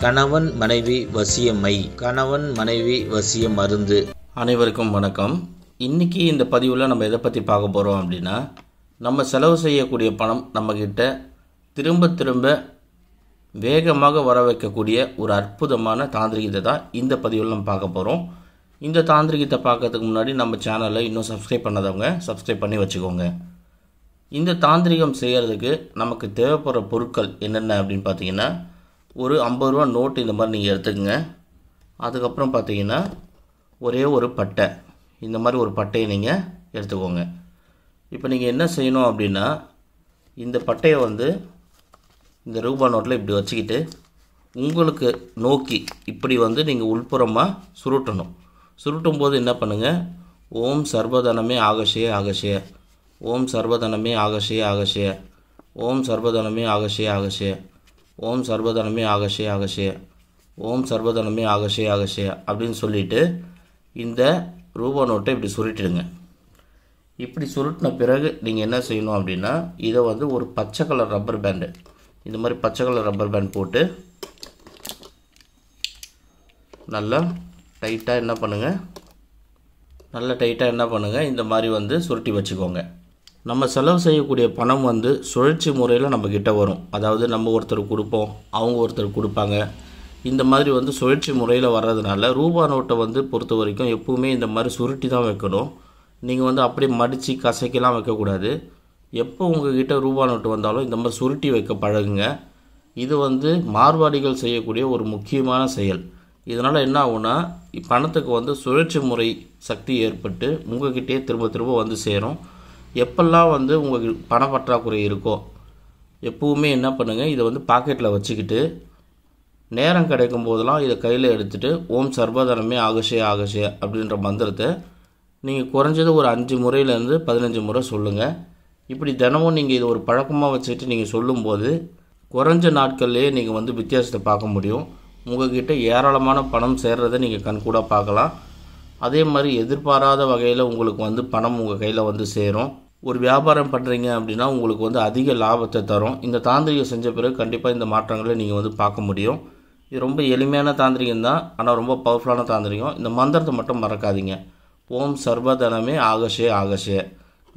கணவன் மனைவி வசியமை கணவன் மனைவி வசிய மருந்து அனைவருக்கும் வணக்கம் இன்றைக்கி இந்த பதிவில் நம்ம எதை பற்றி பார்க்க போகிறோம் அப்படின்னா நம்ம செலவு செய்யக்கூடிய பணம் நம்மக்கிட்ட திரும்ப திரும்ப வேகமாக வர வைக்கக்கூடிய ஒரு அற்புதமான தாந்திரிகத்தை தான் இந்த பதிவில் நம்ம பார்க்க போகிறோம் இந்த தாந்திரிகத்தை பார்க்கறதுக்கு முன்னாடி நம்ம சேனலில் இன்னும் சப்ஸ்கிரைப் பண்ணாதவங்க சப்ஸ்கிரைப் பண்ணி வச்சுக்கோங்க இந்த தாந்திரிகம் செய்கிறதுக்கு நமக்கு தேவைப்படுற பொருட்கள் என்னென்ன அப்படின்னு பார்த்தீங்கன்னா ஒரு ஐம்பது ரூபா நோட்டு இந்த மாதிரி நீங்கள் எடுத்துக்கோங்க அதுக்கப்புறம் பார்த்தீங்கன்னா ஒரே ஒரு பட்டை இந்த மாதிரி ஒரு பட்டையை நீங்கள் எடுத்துக்கோங்க இப்போ நீங்கள் என்ன செய்யணும் அப்படின்னா இந்த பட்டையை வந்து இந்த ரூபா நோட்டில் இப்படி வச்சுக்கிட்டு உங்களுக்கு நோக்கி இப்படி வந்து நீங்கள் உள்புறமாக சுருட்டணும் சுருட்டும் போது என்ன பண்ணுங்கள் ஓம் சர்வதனமே ஆகஷே ஆகஷே ஓம் சர்வதனமே ஆகஷே ஆகஷே ஓம் சர்வதனமே ஆகஷே ஆகஷே ஓம் சர்வதனமே ஆகஷே ஆகஷே ஓம் சர்வதனமே ஆகஷே ஆகஷே அப்படின்னு சொல்லிவிட்டு இந்த ரூபா நோட்டை இப்படி சுருட்டிடுங்க இப்படி சுருட்டின பிறகு நீங்கள் என்ன செய்யணும் அப்படின்னா இதை வந்து ஒரு பச்சை கலர் ரப்பர் பேண்டு இந்த மாதிரி பச்சை கலர் ரப்பர் பேண்ட் போட்டு நல்லா டைட்டாக என்ன பண்ணுங்கள் நல்லா டைட்டாக என்ன பண்ணுங்கள் இந்த மாதிரி வந்து சுருட்டி வச்சுக்கோங்க நம்ம செலவு செய்யக்கூடிய பணம் வந்து சுழற்சி முறையில் நம்மக்கிட்ட வரும் அதாவது நம்ம ஒருத்தர் கொடுப்போம் அவங்க ஒருத்தர் கொடுப்பாங்க இந்த மாதிரி வந்து சுழற்சி முறையில் வர்றதுனால ரூபா நோட்டை வந்து பொறுத்த வரைக்கும் எப்போவுமே இந்த மாதிரி சுருட்டி தான் வைக்கணும் நீங்கள் வந்து அப்படியே மடித்து கசக்கிலாம் வைக்கக்கூடாது எப்போ உங்ககிட்ட ரூபா நோட்டு வந்தாலும் இந்த மாதிரி சுருட்டி வைக்க பழகுங்க இது வந்து மார்வாடிகள் செய்யக்கூடிய ஒரு முக்கியமான செயல் இதனால் என்ன ஆகும்னா பணத்துக்கு வந்து சுழற்சி முறை சக்தி ஏற்பட்டு உங்ககிட்டே திரும்ப திரும்ப வந்து சேரும் எப்பெல்லாம் வந்து உங்கள் பண பற்றாக்குறை இருக்கோ எப்பவுமே என்ன பண்ணுங்கள் இதை வந்து பாக்கெட்டில் வச்சுக்கிட்டு நேரம் கிடைக்கும் போதெல்லாம் இதை கையில் எடுத்துகிட்டு ஓம் சர்வதனமே ஆகசே ஆகசே அப்படின்ற மந்திரத்தை நீங்கள் குறைஞ்சது ஒரு அஞ்சு முறையிலேருந்து பதினஞ்சு முறை சொல்லுங்கள் இப்படி தினமும் நீங்கள் இதை ஒரு பழக்கமாக வச்சுட்டு நீங்கள் சொல்லும்போது குறைஞ்ச நாட்கள்லேயே நீங்கள் வந்து வித்தியாசத்தை பார்க்க முடியும் உங்கள்கிட்ட ஏராளமான பணம் சேர்றதை நீங்கள் கண்கூடாக பார்க்கலாம் அதே மாதிரி எதிர்பாராத வகையில் உங்களுக்கு வந்து பணம் உங்கள் கையில் வந்து சேரும் ஒரு வியாபாரம் பண்ணுறீங்க அப்படின்னா உங்களுக்கு வந்து அதிக லாபத்தை தரும் இந்த தாந்திரிகம் செஞ்ச பிறகு கண்டிப்பாக இந்த மாற்றங்களை நீங்கள் வந்து பார்க்க முடியும் இது ரொம்ப எளிமையான தாந்திரிகம் தான் ஆனால் ரொம்ப பவர்ஃபுல்லான தாந்திரிகம் இந்த மந்திரத்தை மட்டும் மறக்காதீங்க ஓம் சர்வதனமே ஆகஷே ஆகஷே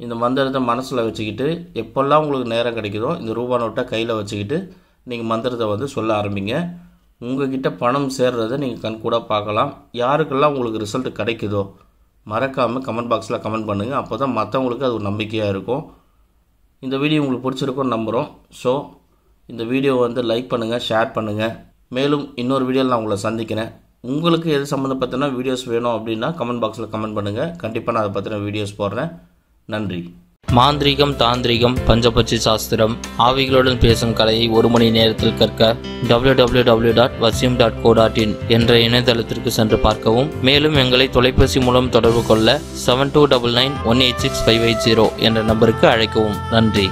இந்த மந்திரத்தை மனசில் வச்சுக்கிட்டு எப்போல்லாம் உங்களுக்கு நேரம் கிடைக்குதோ இந்த ரூபா நோட்டை கையில் வச்சுக்கிட்டு நீங்கள் மந்திரத்தை வந்து சொல்ல ஆரம்பிங்க கிட்டே பணம் சேர்றதை நீங்கள் கண்கூட பார்க்கலாம் யாருக்கெல்லாம் உங்களுக்கு ரிசல்ட் கிடைக்குதோ மறக்காமல் கமெண்ட் பாக்ஸில் கமெண்ட் பண்ணுங்கள் அப்போ தான் மற்றவங்களுக்கு அது ஒரு நம்பிக்கையாக இருக்கும் இந்த வீடியோ உங்களுக்கு பிடிச்சிருக்கோன்னு நம்புகிறோம் ஸோ இந்த வீடியோ வந்து லைக் பண்ணுங்கள் ஷேர் பண்ணுங்கள் மேலும் இன்னொரு வீடியோவில் நான் உங்களை சந்திக்கிறேன் உங்களுக்கு எது சம்மந்தப்பட்டனா வீடியோஸ் வேணும் அப்படின்னா கமெண்ட் பாக்ஸில் கமெண்ட் பண்ணுங்கள் கண்டிப்பாக நான் அதை பற்றின வீடியோஸ் போடுறேன் நன்றி மாந்திரிகம் தாந்திரிகம் பஞ்சபட்சி சாஸ்திரம் ஆவிகளுடன் பேசும் கலையை ஒரு மணி நேரத்தில் கற்க W W W dot Vasiyam dot co dot in என்ற இணையதளத்திற்கு சென்று பார்க்கவும் மேலும் எங்களை தொலைபேசி மூலம் தொடர்பு கொள்ள seven two double nine one eight six five eight zero என்ற நம்பருக்கு அழைக்கவும் நன்றி